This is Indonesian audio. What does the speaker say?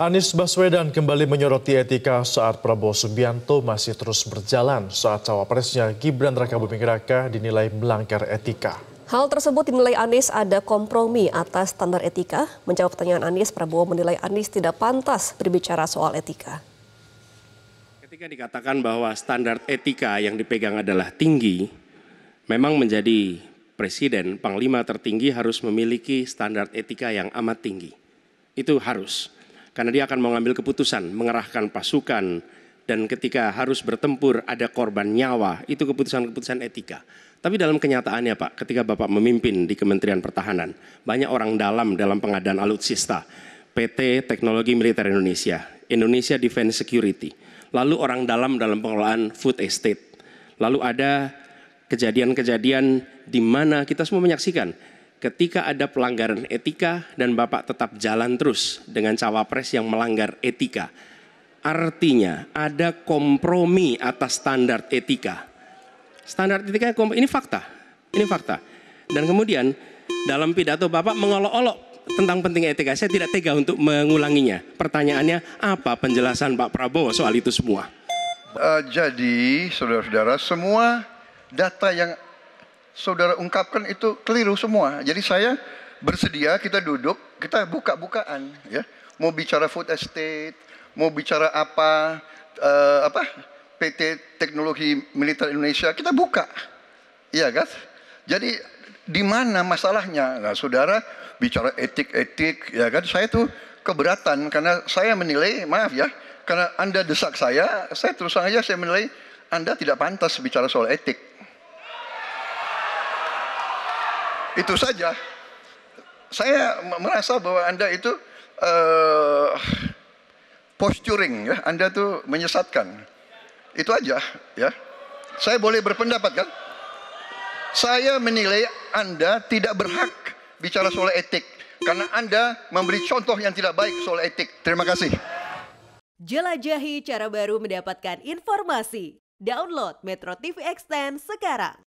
Anies Baswedan kembali menyoroti etika saat Prabowo Subianto masih terus berjalan saat cawapresnya Gibran Rakabuming Raka dinilai melanggar etika. Hal tersebut dinilai Anies ada kompromi atas standar etika. Menjawab pertanyaan Anies, Prabowo menilai Anies tidak pantas berbicara soal etika. Ketika dikatakan bahwa standar etika yang dipegang adalah tinggi, memang menjadi presiden, panglima tertinggi harus memiliki standar etika yang amat tinggi. Itu harus karena dia akan mengambil keputusan, mengerahkan pasukan, dan ketika harus bertempur ada korban nyawa, itu keputusan-keputusan etika. Tapi dalam kenyataannya Pak, ketika Bapak memimpin di Kementerian Pertahanan, banyak orang dalam dalam pengadaan alutsista, PT Teknologi Militer Indonesia, Indonesia Defense Security, lalu orang dalam dalam pengelolaan food estate, lalu ada kejadian-kejadian di mana kita semua menyaksikan ketika ada pelanggaran etika dan Bapak tetap jalan terus dengan cawapres yang melanggar etika. Artinya ada kompromi atas standar etika. Standar etika ini fakta, ini fakta. Dan kemudian dalam pidato Bapak mengolok-olok tentang pentingnya etika. Saya tidak tega untuk mengulanginya. Pertanyaannya apa penjelasan Pak Prabowo soal itu semua? Uh, jadi saudara-saudara semua data yang saudara ungkapkan itu keliru semua. Jadi saya bersedia kita duduk, kita buka-bukaan ya. Mau bicara food estate, mau bicara apa uh, apa PT Teknologi Militer Indonesia, kita buka. Iya guys. Kan? Jadi di mana masalahnya? Nah, saudara bicara etik-etik ya kan saya tuh keberatan karena saya menilai maaf ya karena Anda desak saya, saya terus saja saya menilai Anda tidak pantas bicara soal etik. Itu saja. Saya merasa bahwa Anda itu uh, posturing ya. Anda tuh menyesatkan. Itu aja ya. Saya boleh berpendapat kan? Saya menilai Anda tidak berhak bicara soal etik karena Anda memberi contoh yang tidak baik soal etik. Terima kasih. Jelajahi cara baru mendapatkan informasi. Download Metro TV Extend sekarang.